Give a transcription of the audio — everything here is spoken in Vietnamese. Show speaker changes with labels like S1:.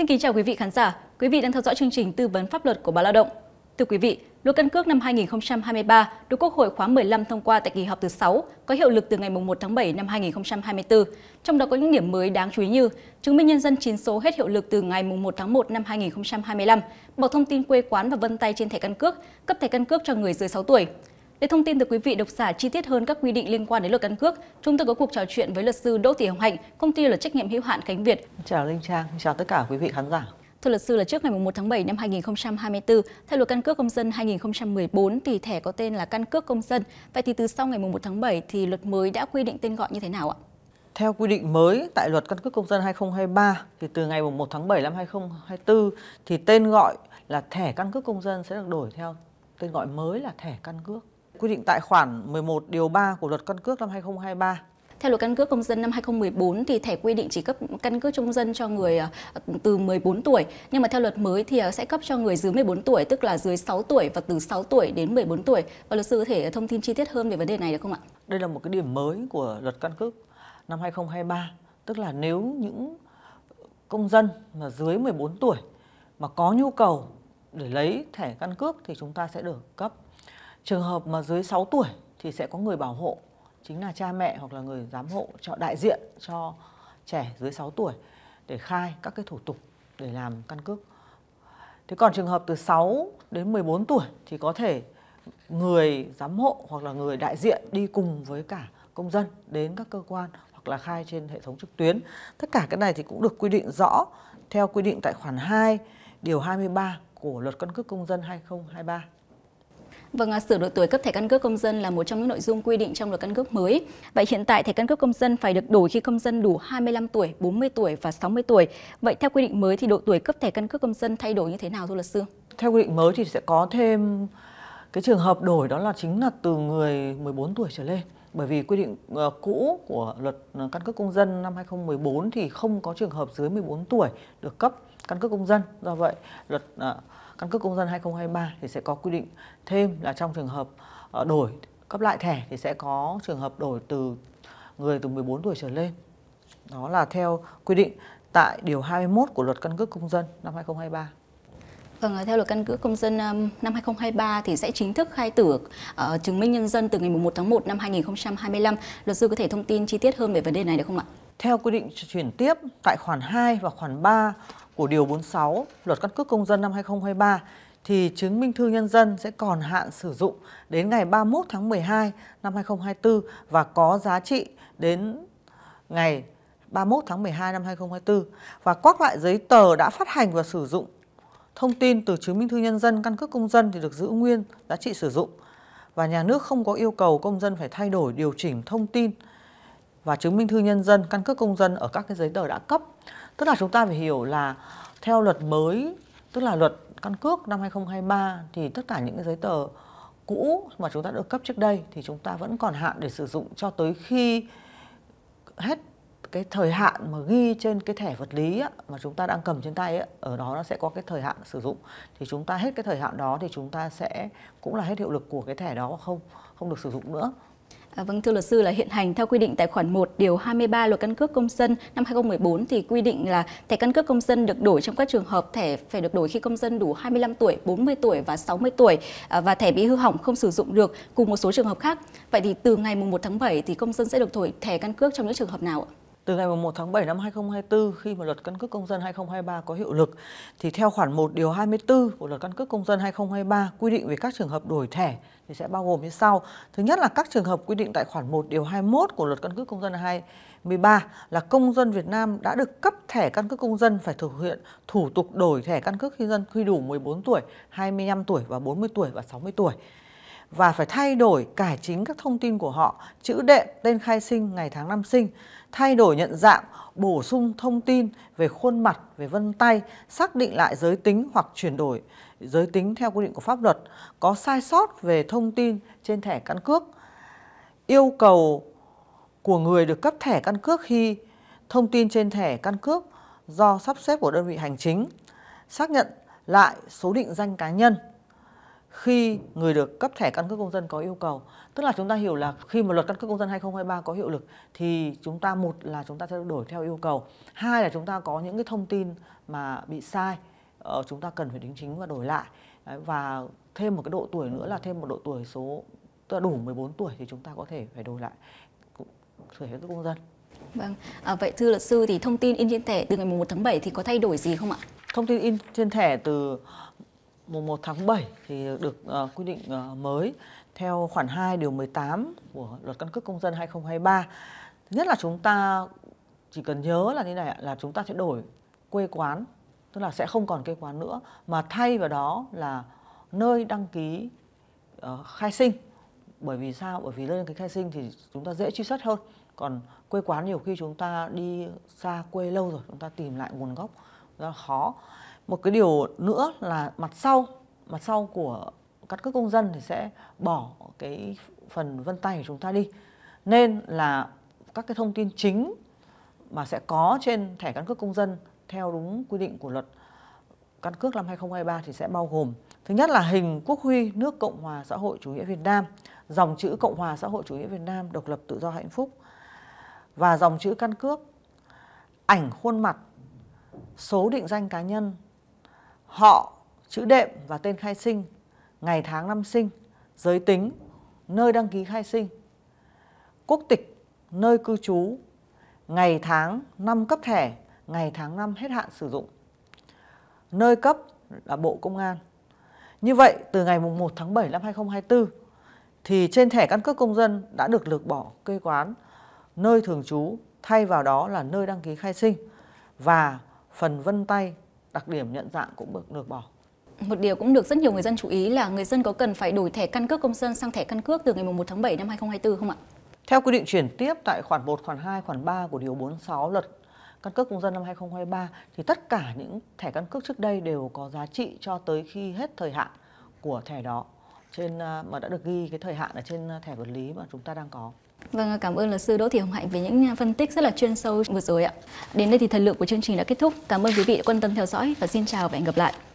S1: Xin kính chào quý vị khán giả. Quý vị đang theo dõi chương trình tư vấn pháp luật của Báo Lao động. Thưa quý vị, luật căn cước năm 2023 được Quốc hội khóa 15 thông qua tại kỳ họp thứ 6, có hiệu lực từ ngày 1 tháng 7 năm 2024. Trong đó có những điểm mới đáng chú ý như chứng minh nhân dân chín số hết hiệu lực từ ngày 1 tháng 1 năm 2025, bỏ thông tin quê quán và vân tay trên thẻ căn cước, cấp thẻ căn cước cho người dưới 6 tuổi, để thông tin từ quý vị độc giả chi tiết hơn các quy định liên quan đến luật căn cước, chúng tôi có cuộc trò chuyện với luật sư Đỗ Thị Hồng Hạnh, công ty luật trách nhiệm hữu hạn Khánh Việt. Chào Linh Trang, chào tất cả quý vị khán giả. Thưa luật sư là trước ngày 1 tháng 7 năm 2024, theo luật căn cước công dân 2014 thì thẻ có tên là căn cước công dân. Vậy thì từ sau ngày 1 tháng 7 thì luật mới đã quy định tên gọi như thế nào ạ?
S2: Theo quy định mới tại luật căn cước công dân 2023 thì từ ngày 1 tháng 7 năm 2024 thì tên gọi là thẻ căn cước công dân sẽ được đổi theo tên gọi mới là thẻ căn cước quy định tại khoản 11 điều 3 của luật căn cước năm
S1: 2023. Theo luật căn cước công dân năm 2014 thì thẻ quy định chỉ cấp căn cước công dân cho người à, từ 14 tuổi, nhưng mà theo luật mới thì à, sẽ cấp cho người dưới 14 tuổi, tức là dưới 6 tuổi và từ 6 tuổi đến 14 tuổi. Và luật sư có thể thông tin chi tiết hơn về vấn đề này được không ạ?
S2: Đây là một cái điểm mới của luật căn cước năm 2023, tức là nếu những công dân mà dưới 14 tuổi mà có nhu cầu để lấy thẻ căn cước thì chúng ta sẽ được cấp trường hợp mà dưới 6 tuổi thì sẽ có người bảo hộ chính là cha mẹ hoặc là người giám hộ cho đại diện cho trẻ dưới 6 tuổi để khai các cái thủ tục để làm căn cước. Thế còn trường hợp từ 6 đến 14 tuổi thì có thể người giám hộ hoặc là người đại diện đi cùng với cả công dân đến các cơ quan hoặc là khai trên hệ thống trực tuyến. Tất cả cái này thì cũng được quy định rõ theo quy định tại khoản 2 điều 23 của luật căn cước công dân 2023.
S1: Vâng, à, sửa đổi tuổi cấp thẻ căn cước công dân là một trong những nội dung quy định trong luật căn cước mới. Vậy hiện tại thẻ căn cước công dân phải được đổi khi công dân đủ 25 tuổi, 40 tuổi và 60 tuổi. Vậy theo quy định mới thì độ tuổi cấp thẻ căn cước công dân thay đổi như thế nào thưa luật sư?
S2: Theo quy định mới thì sẽ có thêm cái trường hợp đổi đó là chính là từ người 14 tuổi trở lên. Bởi vì quy định ờ, cũ của luật ờ, căn cước công dân năm 2014 thì không có trường hợp dưới 14 tuổi được cấp căn cước công dân. Do vậy, luật à, căn cước công dân 2023 thì sẽ có quy định thêm là trong trường hợp à, đổi cấp lại thẻ thì sẽ có trường hợp đổi từ người từ 14 tuổi trở lên. Đó là theo quy định tại điều 21 của luật căn cước công dân năm 2023.
S1: Vâng, à, theo luật căn cước công dân um, năm 2023 thì sẽ chính thức khai tử uh, chứng minh nhân dân từ ngày 1 tháng 1 năm 2025. Luật sư có thể thông tin chi tiết hơn về vấn đề này được không ạ? Theo quy định chuyển tiếp tại khoản 2 và khoản 3 của Điều 46 Luật Căn cước Công dân năm 2023
S2: thì chứng minh thư nhân dân sẽ còn hạn sử dụng đến ngày 31 tháng 12 năm 2024 và có giá trị đến ngày 31 tháng 12 năm 2024 và các loại giấy tờ đã phát hành và sử dụng thông tin từ chứng minh thư nhân dân căn cước công dân thì được giữ nguyên giá trị sử dụng và nhà nước không có yêu cầu công dân phải thay đổi điều chỉnh thông tin và chứng minh thư nhân dân căn cước công dân ở các cái giấy tờ đã cấp Tức là chúng ta phải hiểu là theo luật mới, tức là luật căn cước năm 2023 thì tất cả những cái giấy tờ cũ mà chúng ta được cấp trước đây thì chúng ta vẫn còn hạn để sử dụng cho tới khi hết cái thời hạn mà ghi trên cái thẻ vật lý á, mà chúng ta đang cầm trên tay á, ở đó nó sẽ có cái thời hạn sử dụng thì chúng ta hết cái thời hạn đó thì chúng ta sẽ cũng là hết hiệu lực của cái thẻ đó không không được sử dụng nữa
S1: À, vâng thưa luật sư là hiện hành theo quy định tại khoản 1 điều 23 luật căn cước công dân năm 2014 thì quy định là thẻ căn cước công dân được đổi trong các trường hợp thẻ phải được đổi khi công dân đủ 25 tuổi, 40 tuổi và 60 tuổi à, và thẻ bị hư hỏng không sử dụng được cùng một số trường hợp khác. Vậy thì từ ngày 1 tháng 7 thì công dân sẽ được thổi thẻ căn cước trong những trường hợp nào ạ? Từ ngày 1 tháng 7 năm
S2: 2024 khi mà luật căn cước công dân 2023 có hiệu lực thì theo khoản 1 điều 24 của luật căn cước công dân 2023 quy định về các trường hợp đổi thẻ thì sẽ bao gồm như sau. Thứ nhất là các trường hợp quy định tại khoản 1 điều 21 của luật căn cước công dân 2023 là công dân Việt Nam đã được cấp thẻ căn cước công dân phải thực hiện thủ tục đổi thẻ căn cước khi dân khi đủ 14 tuổi, 25 tuổi và 40 tuổi và 60 tuổi và phải thay đổi cải chính các thông tin của họ, chữ đệm, tên khai sinh, ngày tháng năm sinh, thay đổi nhận dạng, bổ sung thông tin về khuôn mặt, về vân tay, xác định lại giới tính hoặc chuyển đổi giới tính theo quy định của pháp luật, có sai sót về thông tin trên thẻ căn cước. Yêu cầu của người được cấp thẻ căn cước khi thông tin trên thẻ căn cước do sắp xếp của đơn vị hành chính, xác nhận lại số định danh cá nhân khi người được cấp thẻ căn cước công dân có yêu cầu tức là chúng ta hiểu là khi mà luật căn cước công dân 2023 có hiệu lực thì chúng ta một là chúng ta sẽ đổi theo yêu cầu hai là chúng ta có những cái thông tin mà bị sai ờ, chúng ta cần phải đính chính và đổi lại và thêm một cái độ tuổi nữa là thêm một độ tuổi số tức là đủ 14 tuổi thì chúng ta có thể phải đổi lại thẻ căn cước công dân
S1: Vâng, à, vậy thưa luật sư thì thông tin in trên thẻ từ ngày 1 tháng 7 thì có thay đổi gì không ạ?
S2: Thông tin in trên thẻ từ mùng 1 tháng 7 thì được uh, quy định uh, mới theo khoản 2 điều 18 của luật căn cước công dân 2023. Thứ nhất là chúng ta chỉ cần nhớ là như này là chúng ta sẽ đổi quê quán, tức là sẽ không còn quê quán nữa mà thay vào đó là nơi đăng ký uh, khai sinh. Bởi vì sao? Bởi vì nơi đăng ký khai sinh thì chúng ta dễ truy xuất hơn. Còn quê quán nhiều khi chúng ta đi xa quê lâu rồi, chúng ta tìm lại nguồn gốc rất khó một cái điều nữa là mặt sau mặt sau của căn cước công dân thì sẽ bỏ cái phần vân tay của chúng ta đi nên là các cái thông tin chính mà sẽ có trên thẻ căn cước công dân theo đúng quy định của luật căn cước năm 2023 thì sẽ bao gồm thứ nhất là hình quốc huy nước Cộng hòa xã hội chủ nghĩa Việt Nam, dòng chữ Cộng hòa xã hội chủ nghĩa Việt Nam độc lập tự do hạnh phúc và dòng chữ căn cước, ảnh khuôn mặt, số định danh cá nhân họ, chữ đệm và tên khai sinh, ngày tháng năm sinh, giới tính, nơi đăng ký khai sinh, quốc tịch, nơi cư trú, ngày tháng, năm cấp thẻ, ngày tháng năm hết hạn sử dụng. Nơi cấp là Bộ Công an. Như vậy, từ ngày 1 tháng 7 năm 2024, thì trên thẻ căn cước công dân đã được lược bỏ cây quán, nơi thường trú, thay vào đó là nơi đăng ký khai sinh và phần vân tay đặc điểm nhận dạng cũng được, được bỏ
S1: một điều cũng được rất nhiều người dân chú ý là người dân có cần phải đổi thẻ căn cước công dân sang thẻ căn cước từ ngày 1 tháng 7 năm 2024 không ạ?
S2: Theo quy định chuyển tiếp tại khoản 1, khoản 2, khoản 3 của điều 46 luật căn cước công dân năm 2023 thì tất cả những thẻ căn cước trước đây đều có giá trị cho tới khi hết thời hạn của thẻ đó trên à, mà đã được ghi cái thời hạn ở trên à, thẻ vật lý mà chúng ta đang có.
S1: Vâng, cảm ơn luật sư Đỗ Thị Hồng Hạnh về những à, phân tích rất là chuyên sâu vừa rồi ạ. Đến đây thì thời lượng của chương trình đã kết thúc. Cảm ơn quý vị đã quan tâm theo dõi và xin chào và hẹn gặp lại.